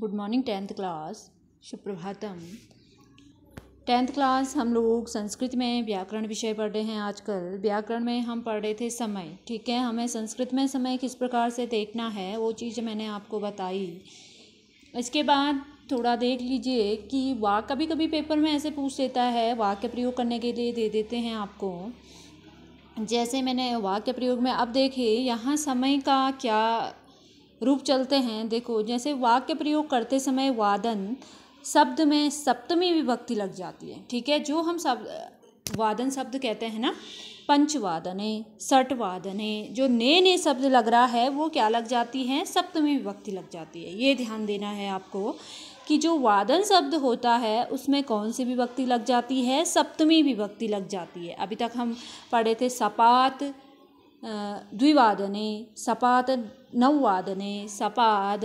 good morning tenth class सुप्रभातम tenth class हम लोग संस्कृत में व्याकरण विषय पढ़ रहे हैं आजकल व्याकरण में हम पढ़ रहे थे समय ठीक है हमें संस्कृत में समय किस प्रकार से देखना है वो चीज़ मैंने आपको बताई इसके बाद थोड़ा देख लीजिए कि वाक कभी कभी पेपर में ऐसे पूछ लेता है वाक्य प्रयोग करने के लिए दे देते हैं आपको जैसे मैंने वाक्य प्रयोग में अब देखे यहाँ समय का क्या रूप चलते हैं देखो जैसे वाक्य प्रयोग करते समय वादन शब्द में सप्तमी विभक्ति लग जाती है ठीक है जो हम सब वादन शब्द कहते हैं ना पंचवादने वादने जो नए नए शब्द लग रहा है वो क्या लग जाती है सप्तमी विभक्ति लग जाती है ये ध्यान देना है आपको कि जो वादन शब्द होता है उसमें कौन सी विभक्ति लग जाती है सप्तमी विभक्ति लग जाती है अभी तक हम पढ़े थे सपात द्विवादने सपात नववादने सपाद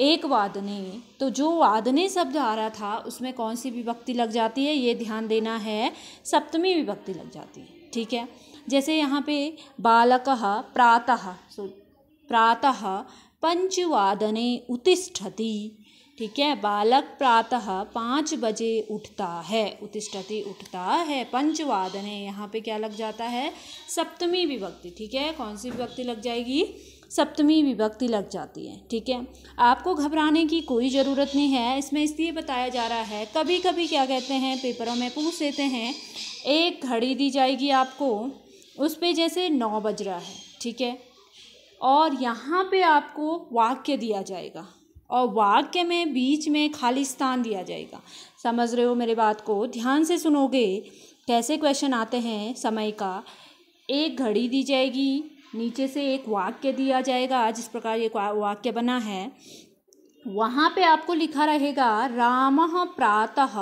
एक वादने तो जो वादने शब्द आ रहा था उसमें कौन सी विभक्ति लग जाती है ये ध्यान देना है सप्तमी विभक्ति लग जाती है ठीक है जैसे यहाँ पे बालक प्रातः सो प्रातः पंचवादने उतिष्ठती ठीक है बालक प्रातः पाँच बजे उठता है उत्तिष्ठति उठता है पंचवादने यहाँ पे क्या लग जाता है सप्तमी विभक्ति ठीक है कौन सी विभक्ति लग जाएगी सप्तमी विभक्ति लग जाती है ठीक है आपको घबराने की कोई ज़रूरत नहीं है इसमें इसलिए बताया जा रहा है कभी कभी क्या कहते हैं पेपरों में पूछ देते हैं एक घड़ी दी जाएगी आपको उस पर जैसे नौ बज रहा है ठीक है और यहाँ पे आपको वाक्य दिया जाएगा और वाक्य में बीच में खाली स्थान दिया जाएगा समझ रहे हो मेरे बात को ध्यान से सुनोगे कैसे क्वेश्चन आते हैं समय का एक घड़ी दी जाएगी नीचे से एक वाक्य दिया जाएगा जिस प्रकार ये वाक्य बना है वहाँ पे आपको लिखा रहेगा राम प्रातः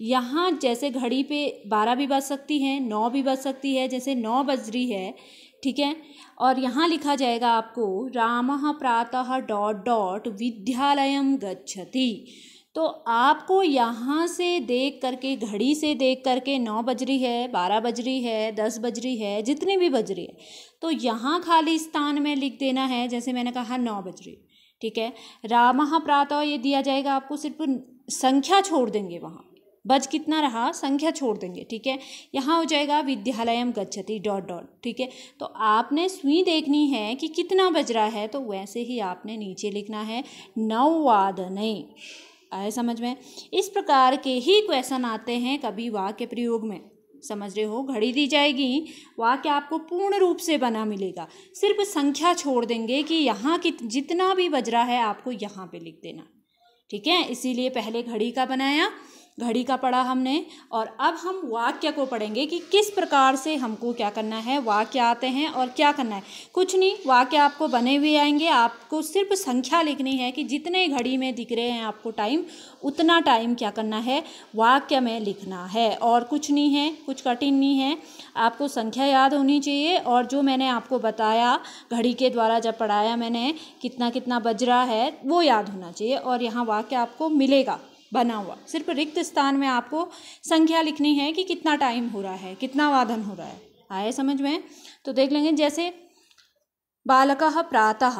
यहाँ जैसे घड़ी पे बारह भी बज सकती है नौ भी बज सकती है जैसे नौ बज रही है ठीक है और यहाँ लिखा जाएगा आपको राम प्रातः डॉट डॉट विद्यालय गच्छति तो आपको यहाँ से देख करके घड़ी से देख करके नौ बज रही है बारह बज रही है दस बज रही है जितनी भी बज रही है तो यहाँ खाली स्थान में लिख देना है जैसे मैंने कहा नौ बज रही ठीक है राम प्रातः ये दिया जाएगा आपको सिर्फ संख्या छोड़ देंगे वहाँ बज कितना रहा संख्या छोड़ देंगे ठीक है यहाँ हो जाएगा विद्यालय गच्छति डॉट डॉट ठीक है तो आपने सुई देखनी है कि कितना बज रहा है तो वैसे ही आपने नीचे लिखना है नहीं आए समझ में इस प्रकार के ही क्वेश्चन आते हैं कभी वाक्य प्रयोग में समझ रहे हो घड़ी दी जाएगी वाक्य आपको पूर्ण रूप से बना मिलेगा सिर्फ संख्या छोड़ देंगे कि यहाँ कि जितना भी बज रहा है आपको यहाँ पे लिख देना ठीक है इसीलिए पहले घड़ी का बनाया घड़ी का पढ़ा हमने और अब हम वाक्य को पढ़ेंगे कि किस प्रकार से हमको क्या करना है वाक्य आते हैं और क्या करना है कुछ नहीं वाक्य आपको बने हुए आएंगे आपको सिर्फ संख्या लिखनी है कि जितने घड़ी में दिख रहे हैं आपको टाइम उतना टाइम क्या करना है वाक्य में लिखना है और कुछ नहीं है कुछ कठिन नहीं है आपको संख्या याद होनी चाहिए और जो मैंने आपको बताया घड़ी के द्वारा जब पढ़ाया मैंने कितना कितना बज रहा है वो याद होना चाहिए और यहाँ वाक्य आपको मिलेगा बना हुआ सिर्फ रिक्त स्थान में आपको संख्या लिखनी है कि कितना टाइम हो रहा है कितना वादन हो रहा है आए समझ में तो देख लेंगे जैसे बालक प्रातः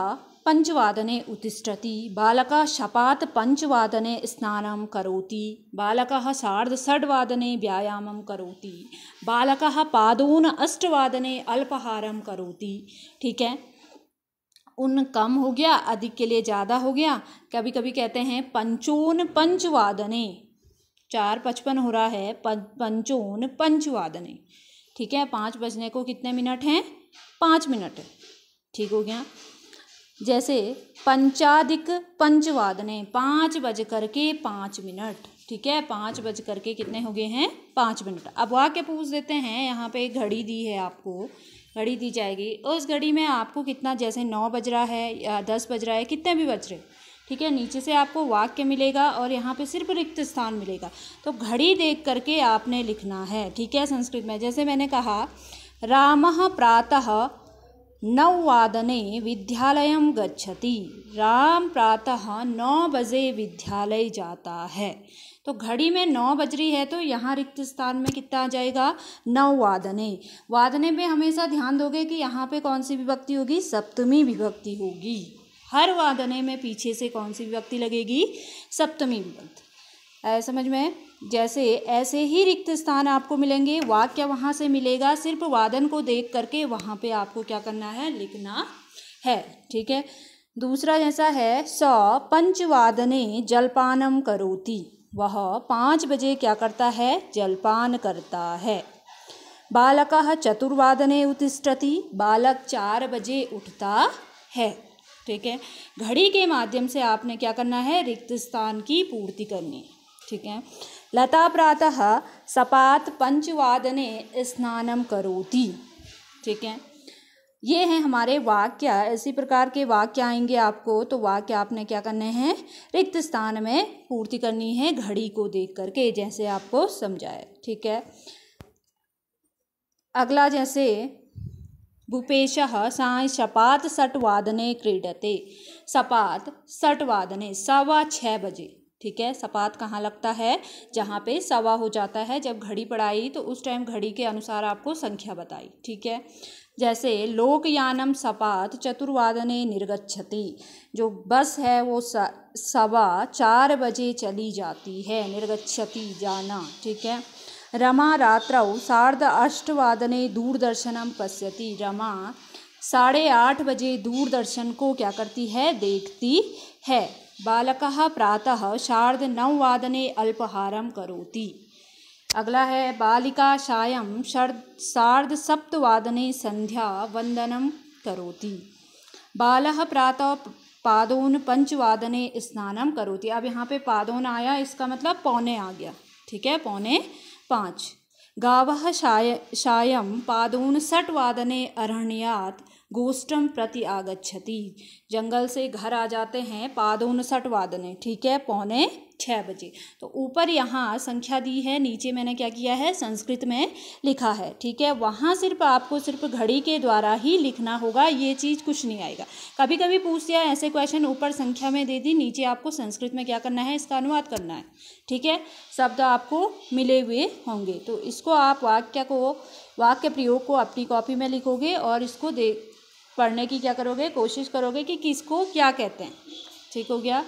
पंचवादने उत्तिष्ठति बालक शपात पंचवादने स्नान करोति बालक सार्ध षड्वादने व्यायाम करोति बालक पादोन अष्टवादने अल्पहारम करोति ठीक है उन कम हो गया अधिक के लिए ज़्यादा हो गया कभी कभी कहते हैं पंचोन पंचवादने चार पचपन हो रहा है पंचोन पंचवादने ठीक है पाँच बजने को कितने मिनट हैं पाँच मिनट ठीक हो गया जैसे पंचाधिक पंचवादने पाँच बज करके पाँच मिनट ठीक है पाँच बज करके कितने हो गए हैं पाँच मिनट अब वाक्य पूछ देते हैं यहाँ पे घड़ी दी है आपको घड़ी दी जाएगी उस घड़ी में आपको कितना जैसे नौ बज रहा है या दस बज रहा है कितने भी बज रहे ठीक है नीचे से आपको वाक्य मिलेगा और यहाँ पे सिर्फ रिक्त स्थान मिलेगा तो घड़ी देख करके आपने लिखना है ठीक है संस्कृत में जैसे मैंने कहा राम प्रातः नववादने विद्यालय गच्छति राम प्रातः नौ बजे विद्यालय जाता है तो घड़ी में नौ बज रही है तो यहाँ रिक्त स्थान में कितना आ जाएगा नौ वादने वादने में हमेशा ध्यान दोगे कि यहाँ पे कौन सी विभक्ति होगी सप्तमी विभक्ति होगी हर वादने में पीछे से कौन सी विभक्ति लगेगी सप्तमी विभक्ति समझ में जैसे ऐसे ही रिक्त स्थान आपको मिलेंगे वाक्य वहाँ से मिलेगा सिर्फ वादन को देख करके वहाँ पे आपको क्या करना है लिखना है ठीक है दूसरा जैसा है सौ पंचवादने जलपानम करोती वह पाँच बजे क्या करता है जलपान करता है बालक चतुर्वादने उत्तिष्ठति बालक चार बजे उठता है ठीक है घड़ी के माध्यम से आपने क्या करना है रिक्त स्थान की पूर्ति करनी ठीक है लता प्रातः सपात पंचवादने स्नानम करोति ठीक है ये हैं हमारे वाक्य इसी प्रकार के वाक्य आएंगे आपको तो वाक्य आपने क्या करने हैं रिक्त स्थान में पूर्ति करनी है घड़ी को देख करके जैसे आपको समझाए ठीक है अगला जैसे भूपेश साय सपात सट वादने क्रीडते सपात सट वादने सवा छः बजे ठीक है सपात कहाँ लगता है जहाँ पे सवा हो जाता है जब घड़ी पढ़ाई तो उस टाइम घड़ी के अनुसार आपको संख्या बताई ठीक है जैसे लोकयानम सपात चतुर्वादने निर्गच्छति जो बस है वो सवा चार बजे चली जाती है निर्गच्छति जाना ठीक है रमा रात्रौ सार्ध अष्टवादने दूरदर्शनम पश्यति रमा साढ़े आठ बजे दूरदर्शन को क्या करती है देखती है बालक प्रातः सार्धनववादने अल्पहारम करोति अगला है बालिका सायं सप्तवादने संध्या वंदनम करोति बालः प्रातः पादोन पंचवादने स्नानम करोति अब यहाँ पे पादोन आया इसका मतलब पौने आ गया ठीक है पौने पाँच गाव शाय शायम पादोन षट वादने अरण्यात गोष्ठम प्रति आगछति जंगल से घर आ जाते हैं उनसठ वादने ठीक है पौने छः बजे तो ऊपर यहाँ संख्या दी है नीचे मैंने क्या किया है संस्कृत में लिखा है ठीक है वहाँ सिर्फ आपको सिर्फ घड़ी के द्वारा ही लिखना होगा ये चीज़ कुछ नहीं आएगा कभी कभी पूछ दिया ऐसे क्वेश्चन ऊपर संख्या में दे दी नीचे आपको संस्कृत में क्या करना है इसका अनुवाद करना है ठीक है शब्द आपको मिले हुए होंगे तो इसको आप वाक्य को वाक्य प्रयोग को अपनी कॉपी में लिखोगे और इसको दे पढ़ने की क्या करोगे कोशिश करोगे कि किसको क्या कहते हैं ठीक हो गया